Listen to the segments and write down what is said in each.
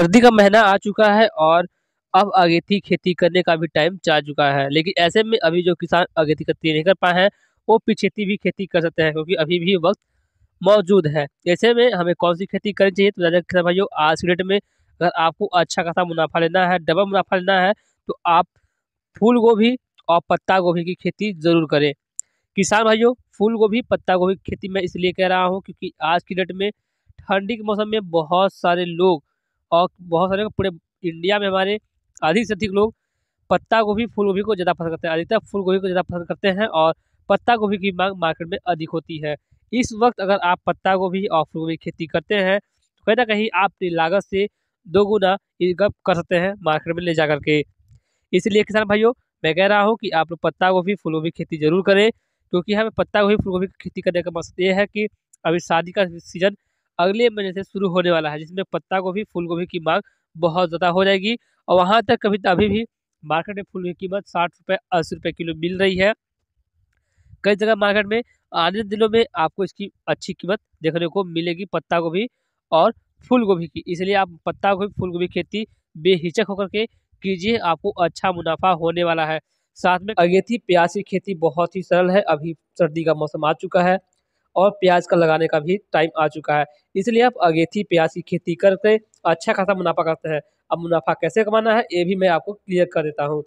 सर्दी का महीना आ चुका है और अब अगेती खेती करने का भी टाइम जा चुका है लेकिन ऐसे में अभी जो किसान अगेती खेती नहीं कर पाए हैं वो पिछेती भी खेती कर सकते हैं क्योंकि अभी भी वक्त मौजूद है ऐसे में हमें कौन सी खेती करनी चाहिए तो किसान भाइयों आज की डेट में अगर आपको अच्छा खासा मुनाफा लेना है डबल मुनाफा लेना है तो आप फूल गोभी और पत्ता गोभी की खेती ज़रूर करें किसान भाइयों फूल गोभी पत्ता गोभी की खेती मैं इसलिए कह रहा हूँ क्योंकि आज की डेट में ठंडी के मौसम में बहुत सारे लोग और बहुत सारे पूरे इंडिया में हमारे अधिक से अधिक लोग पत्ता गोभी फूल गोभी को ज़्यादा पसंद करते हैं अधिकतर फूल गोभी को ज़्यादा पसंद करते हैं और पत्ता गोभी की मांग मार्केट में अधिक होती है इस वक्त अगर आप पत्ता गोभी और फूल गोभी खेती करते हैं तो कहीं ना कहीं आप अपनी लागत से दो गुना इनकम कर सकते हैं मार्केट में ले जा करके इसलिए किसान भाइयों मैं कह रहा हूँ कि आप लोग पत्ता गोभी फूल गोभी खेती जरूर करें क्योंकि हमें पत्ता गोभी फूल गोभी की खेती करने का मकसद ये है कि अभी शादी का सीजन अगले महीने से शुरू होने वाला है जिसमें पत्ता गोभी फूल गोभी की मांग बहुत ज़्यादा हो जाएगी और वहाँ तक कभी अभी भी मार्केट में फूल की कीमत साठ रुपये अस्सी रुपये किलो मिल रही है कई जगह मार्केट में आने दिनों में आपको इसकी अच्छी कीमत देखने को मिलेगी पत्ता गोभी और फूल गोभी की इसलिए आप पत्ता गोभी फूल गोभी खेती बेहिचक होकर के कीजिए आपको अच्छा मुनाफा होने वाला है साथ में अगेती प्याज की खेती बहुत ही सरल है अभी सर्दी का मौसम आ चुका है और प्याज का लगाने का भी टाइम आ चुका है इसलिए आप अगेथी प्याज की खेती करके अच्छा खासा मुनाफा करते हैं अब मुनाफा कैसे कमाना है ये भी मैं आपको क्लियर कर देता हूँ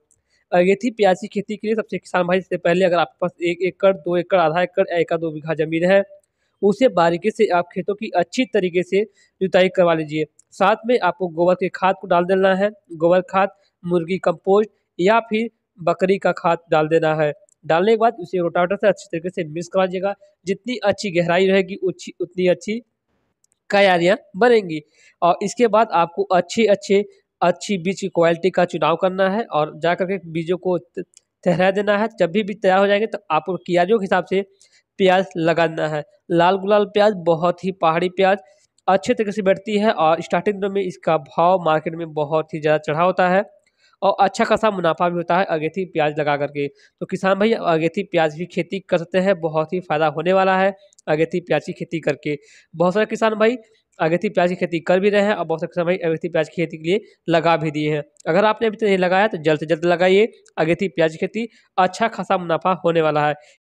अगेथी प्याज की खेती के लिए सबसे किसान भाई से पहले अगर आपके पास एक एकड़ दो एकड़ आधा एकड़ एक दो बीघा जमीन है उसे बारीकी से आप खेतों की अच्छी तरीके से जुताई करवा लीजिए साथ में आपको गोबर के खाद को डाल देना है गोबर खाद मुर्गी कंपोस्ट या फिर बकरी का खाद डाल देना है डालने के बाद उसे रोटावेटर से अच्छी तरीके से मिक्स करा दीजिएगा जितनी अच्छी गहराई रहेगी उच्ची उतनी अच्छी क्यारियाँ बनेंगी और इसके बाद आपको अच्छे अच्छे अच्छी बीज की क्वालिटी का चुनाव करना है और जा करके बीजों को तहरा देना है जब भी बीज तैयार हो जाएंगे तो आपको क्यारियों के हिसाब से प्याज लगाना है लाल गुलाल प्याज बहुत ही पहाड़ी प्याज अच्छे तरीके से बैठती है और स्टार्टिंग में इसका भाव मार्केट में बहुत ही ज़्यादा चढ़ा होता है और अच्छा खासा मुनाफा भी होता है अगेथी प्याज लगा करके तो किसान भाई अगेथी प्याज की खेती कर सकते हैं बहुत ही फ़ायदा होने वाला है अगेथी प्याज की खेती करके बहुत सारे किसान भाई अगेथी प्याज की खेती कर भी रहे हैं और बहुत सारे किसान भाई अगेथी प्याज की खेती के लिए लगा भी दिए हैं अगर आपने अभी तक नहीं लगाया तो जल्द से जल्द लगाइए अगेथी प्याज की खेती अच्छा खासा मुनाफा होने वाला है